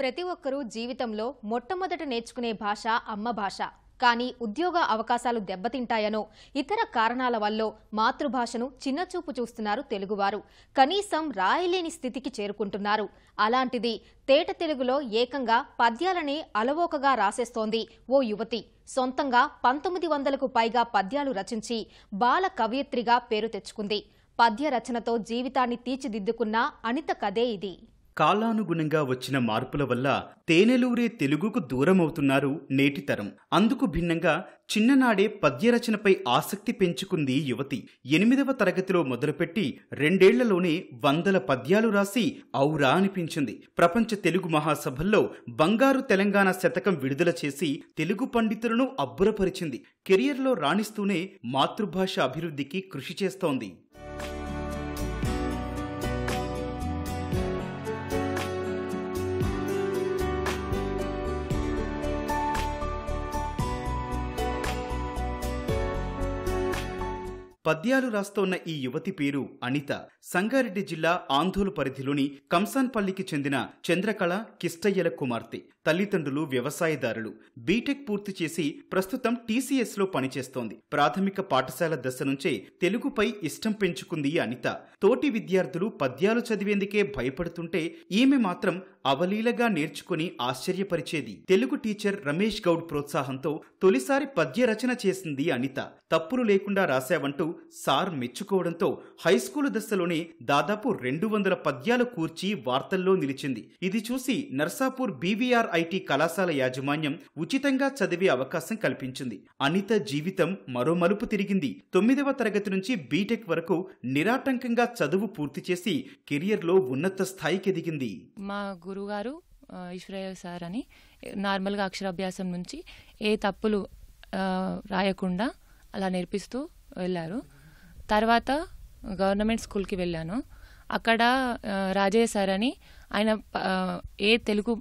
ప్రతి ఒక్కరూ జీవితంలో మొట్టమొదట నేర్చుకునే భాష అమ్మ భాష కానీ ఉద్యోగ అవకాశాలు దెబ్బతింటాయనో ఇతర కారణాల వల్ల మాతృభాషను చిన్నచూపు చూస్తున్నారు తెలుగువారు కనీసం రాయలేని స్థితికి చేరుకుంటున్నారు అలాంటిది తేట తెలుగులో ఏకంగా పద్యాలని అలవోకగా రాసేస్తోంది ఓ యువతి సొంతంగా పంతొమ్మిది వందలకు పైగా పద్యాలు రచించి బాల కవయిత్రిగా పేరు తెచ్చుకుంది పద్య రచనతో జీవితాన్ని తీర్చిదిద్దుకున్న అనిత కదే ఇది కాలానుగుణంగా వచ్చిన మార్పుల వల్ల తేనెలూరే తెలుగుకు దూరమవుతున్నారు నేటితరం అందుకు భిన్నంగా చిన్ననాడే పద్యరచనపై ఆసక్తి పెంచుకుంది యువతి ఎనిమిదవ తరగతిలో మొదలుపెట్టి రెండేళ్లలోనే వందల పద్యాలు రాసి ఔరా అనిపించింది ప్రపంచ తెలుగు మహాసభల్లో బంగారు తెలంగాణ శతకం విడుదల చేసి తెలుగు పండితులను అబ్బురపరిచింది కెరియర్లో రాణిస్తూనే మాతృభాష అభివృద్ధికి కృషి చేస్తోంది పద్యాలు రాస్తోన్న ఈ యువతి పేరు అనిత సంగారెడ్డి జిల్లా ఆంధోలు పరిధిలోని కంసాన్పల్లికి చెందిన చంద్రకళ కిష్టయ్యల కుమార్తె తల్లిదండ్రులు వ్యవసాయదారులు బీటెక్ పూర్తి చేసి ప్రస్తుతం టీసీఎస్ లో పనిచేస్తోంది ప్రాథమిక పాఠశాల దశ నుంచే తెలుగుపై ఇష్టం పెంచుకుంది అనిత తోటి విద్యార్థులు పద్యాలు చదివేందుకే భయపడుతుంటే ఈమె మాత్రం అవలీలగా నేర్చుకుని ఆశ్చర్యపరిచేది తెలుగు టీచర్ రమేష్ గౌడ్ ప్రోత్సాహంతో తొలిసారి పద్య రచన చేసింది అనిత తప్పులు లేకుండా రాశావంటూ సార్ మెచ్చుకోవడంతో హైస్కూలు దశలోనే దాదాపు రెండు వందల పద్యాలు కూర్చి వార్తల్లో నిలిచింది ఇది చూసి నర్సాపూర్ బీవీఆర్ ఐటీ కళాశాల యాజమాన్యం ఉచితంగా చదివే అవకాశం కల్పించింది అనిత జీవితం మరో మలుపు తిరిగింది తొమ్మిదవ తరగతి నుంచి బీటెక్ వరకు నిరాటంకంగా చదువు పూర్తి చేసి కెరియర్లో ఉన్నత స్థాయికి ఎదిగింది మా గురుగారు ఈశ్వరయ్య సార్ అని నార్మల్గా అక్షరాభ్యాసం నుంచి ఏ తప్పులు రాయకుండా అలా నేర్పిస్తూ వెళ్ళారు తర్వాత గవర్నమెంట్ స్కూల్కి వెళ్ళాను అక్కడ రాజయ్య సార్ అని ఆయన ఏ తెలుగు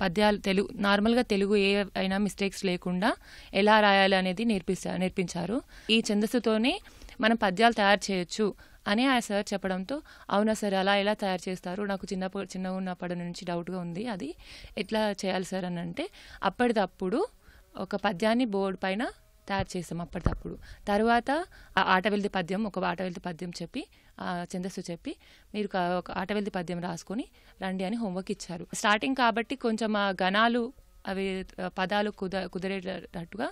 పద్యాలు తెలుగు నార్మల్గా తెలుగు ఏ అయినా మిస్టేక్స్ లేకుండా ఎలా రాయాలి అనేది నేర్పిస్తా నేర్పించారు ఈ ఛందస్సుతోనే మనం పద్యాలు తయారు చేయొచ్చు అని ఆ సార్ చెప్పడంతో అవునా సార్ అలా ఎలా తయారు చేస్తారు నాకు చిన్నప్పుడు చిన్న ఉన్నప్పటి నుంచి డౌట్గా ఉంది అది ఎట్లా చేయాలి సార్ అని అంటే అప్పటిదప్పుడు ఒక పద్యాన్ని బోర్డు పైన తయారు చేసాం అప్పటికప్పుడు తర్వాత ఆ వెళ్ళి పద్యం ఒక వెళ్ళి పద్యం చెప్పి చందస్సు చెప్పి మీరు ఒక వెళ్ళి పద్యం రాసుకొని రండి అని హోంవర్క్ ఇచ్చారు స్టార్టింగ్ కాబట్టి కొంచెం ఆ గణాలు అవి పదాలు కుద కుదిరేటట్టుగా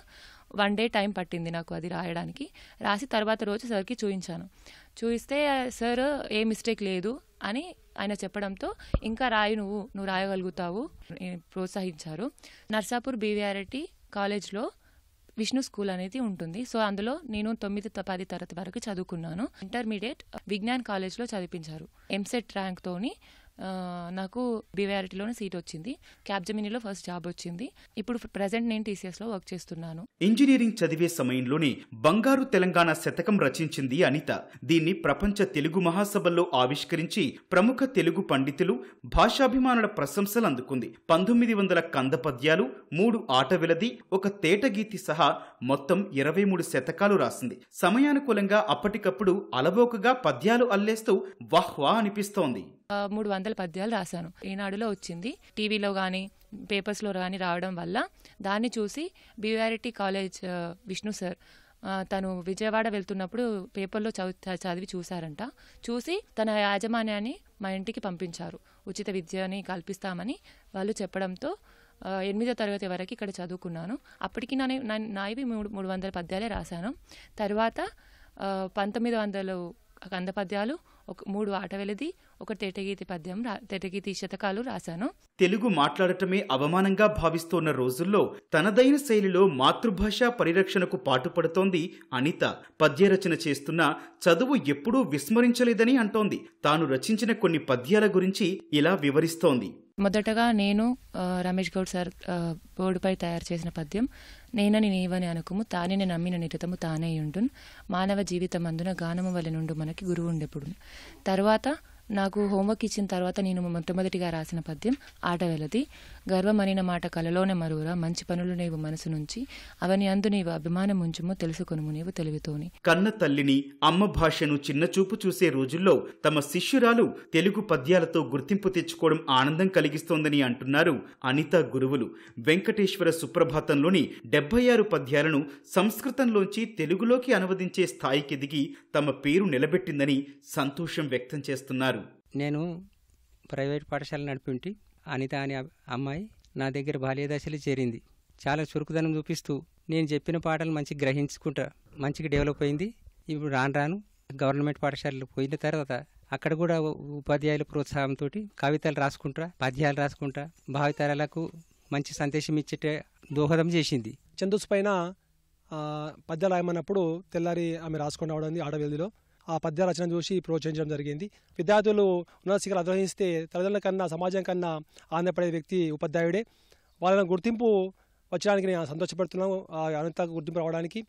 వన్ డే టైం పట్టింది నాకు అది రాయడానికి రాసి తర్వాత రోజు సార్కి చూపించాను చూపిస్తే సార్ ఏ మిస్టేక్ లేదు అని ఆయన చెప్పడంతో ఇంకా రాయి నువ్వు నువ్వు రాయగలుగుతావు ప్రోత్సహించారు నర్సాపూర్ రెడ్డి కాలేజ్లో విష్ణు స్కూల్ అనేది ఉంటుంది సో అందులో నేను తొమ్మిది పది తరగతి వరకు చదువుకున్నాను ఇంటర్మీడియట్ విజ్ఞాన్ కాలేజ్లో చదివించారు ఎంసెట్ ర్యాంక్ తోని నాకు బీవీఆర్టీలోనే సీట్ వచ్చింది క్యాబ్జమినీలో ఫస్ట్ జాబ్ వచ్చింది ఇప్పుడు ప్రజెంట్ నేను లో వర్క్ చేస్తున్నాను ఇంజనీరింగ్ చదివే సమయంలోనే బంగారు తెలంగాణ శతకం రచించింది అనిత దీన్ని ప్రపంచ తెలుగు మహాసభల్లో ఆవిష్కరించి ప్రముఖ తెలుగు పండితులు భాషాభిమానుల ప్రశంసలు అందుకుంది పంతొమ్మిది వందల కంద పద్యాలు మూడు ఆటవిలది ఒక తేటగీతి సహా మొత్తం ఇరవై మూడు శతకాలు రాసింది సమయానుకూలంగా అప్పటికప్పుడు అలవోకగా పద్యాలు అల్లేస్తూ వాహ్వా అనిపిస్తోంది మూడు వందల పద్యాలు రాశాను ఈనాడులో వచ్చింది టీవీలో కానీ పేపర్స్లో కానీ రావడం వల్ల దాన్ని చూసి బీఆర్టీ కాలేజ్ విష్ణు సార్ తను విజయవాడ వెళ్తున్నప్పుడు పేపర్లో చదివి చూశారంట చూసి తన యాజమాన్యాన్ని మా ఇంటికి పంపించారు ఉచిత విద్యని కల్పిస్తామని వాళ్ళు చెప్పడంతో ఎనిమిదో తరగతి వరకు ఇక్కడ చదువుకున్నాను అప్పటికి నా నాయవి మూడు మూడు వందల పద్యాలే రాశాను తర్వాత పంతొమ్మిది వందలు కంద పద్యాలు ఒక మూడు వెలది ఒక తేటగీతి పద్యం తేటగీతి శతకాలు రాశాను తెలుగు మాట్లాడటమే అవమానంగా భావిస్తోన్న రోజుల్లో తనదైన శైలిలో మాతృభాష పరిరక్షణకు పాటుపడుతోంది అనిత పద్యరచన చేస్తున్న చదువు ఎప్పుడూ విస్మరించలేదని అంటోంది తాను రచించిన కొన్ని పద్యాల గురించి ఇలా వివరిస్తోంది మొదటగా నేను రమేష్ గౌడ్ సార్ బోర్డుపై తయారు చేసిన పద్యం నేనని నీవని అనుకుము తానే నమ్మిన నిరతము తానే ఉండును మానవ జీవితం అందున గానము వలె నుండు మనకి గురువుండెప్పుడు తర్వాత నాకు హోంవర్క్ ఇచ్చిన తర్వాత నేను మొట్టమొదటిగా రాసిన పద్యం ఆటవేలది గర్వమైన మాట కలలోనే మరువురా మంచి పనులు నీవు మనసు నుంచి అవని అందు నీవు అభిమానం ఉంచుము తెలుసుకొనుము నీవు తెలుగుతోని కన్న తల్లిని అమ్మ భాషను చిన్నచూపు చూసే రోజుల్లో తమ శిష్యురాలు తెలుగు పద్యాలతో గుర్తింపు తెచ్చుకోవడం ఆనందం కలిగిస్తోందని అంటున్నారు అనిత గురువులు వెంకటేశ్వర సుప్రభాతంలోని డెబ్బై ఆరు పద్యాలను సంస్కృతంలోంచి తెలుగులోకి అనువదించే స్థాయికి ఎదిగి తమ పేరు నిలబెట్టిందని సంతోషం వ్యక్తం చేస్తున్నారు నేను ప్రైవేట్ పాఠశాల నడిపింటి అనిత అనే అమ్మాయి నా దగ్గర బాల్యదశలు చేరింది చాలా చురుకుదనం చూపిస్తూ నేను చెప్పిన పాటలు మంచిగా గ్రహించుకుంటా మంచిగా డెవలప్ అయింది ఇప్పుడు రాను రాను గవర్నమెంట్ పాఠశాలలో పోయిన తర్వాత అక్కడ కూడా ఉపాధ్యాయుల ప్రోత్సాహంతో కవితలు రాసుకుంటా పద్యాలు రాసుకుంటా భావితరాలకు మంచి సందేశం ఇచ్చేటే దోహదం చేసింది చందూస్ పైన పద్యాలు ఆయమన్నప్పుడు తెల్లారి ఆమె రాసుకుని రావడం ఆడవేదిలో ఆ పద్య రచన చూసి ప్రోత్సహించడం జరిగింది విద్యార్థులు ఉన్నత శిఖరాలు అధ్వహిస్తే తల్లిదండ్రుల కన్నా సమాజం కన్నా ఆనందపడే వ్యక్తి ఉపాధ్యాయుడే వాళ్ళని గుర్తింపు వచ్చడానికి నేను సంతోషపడుతున్నాను ఆ అనంత గుర్తింపు రావడానికి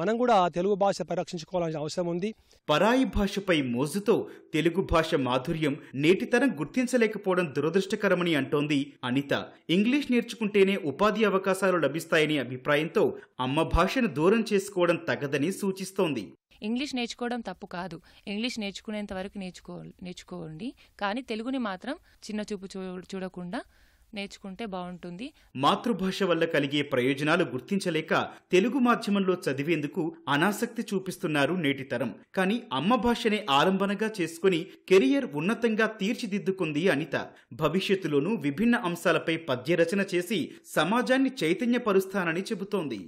మనం కూడా తెలుగు భాష పరిరక్షించుకోవాల్సిన అవసరం ఉంది పరాయి భాషపై మోజుతో తెలుగు భాష మాధుర్యం నేటితరం గుర్తించలేకపోవడం దురదృష్టకరమని అంటోంది అనిత ఇంగ్లీష్ నేర్చుకుంటేనే ఉపాధి అవకాశాలు లభిస్తాయనే అభిప్రాయంతో అమ్మ భాషను దూరం చేసుకోవడం తగదని సూచిస్తోంది ఇంగ్లీష్ నేర్చుకోవడం తప్పు కాదు ఇంగ్లీష్ నేర్చుకునేంత వరకు నేర్చుకో నేర్చుకోండి కానీ తెలుగుని మాత్రం చిన్న చూపు చూ చూడకుండా నేర్చుకుంటే బాగుంటుంది మాతృభాష వల్ల కలిగే ప్రయోజనాలు గుర్తించలేక తెలుగు మాధ్యమంలో చదివేందుకు అనాసక్తి చూపిస్తున్నారు నేటి తరం కానీ అమ్మ భాషనే ఆలంబనగా చేసుకుని కెరియర్ ఉన్నతంగా తీర్చిదిద్దుకుంది అనిత భవిష్యత్తులోనూ విభిన్న అంశాలపై పద్యరచన చేసి సమాజాన్ని చైతన్యపరుస్తానని చెబుతోంది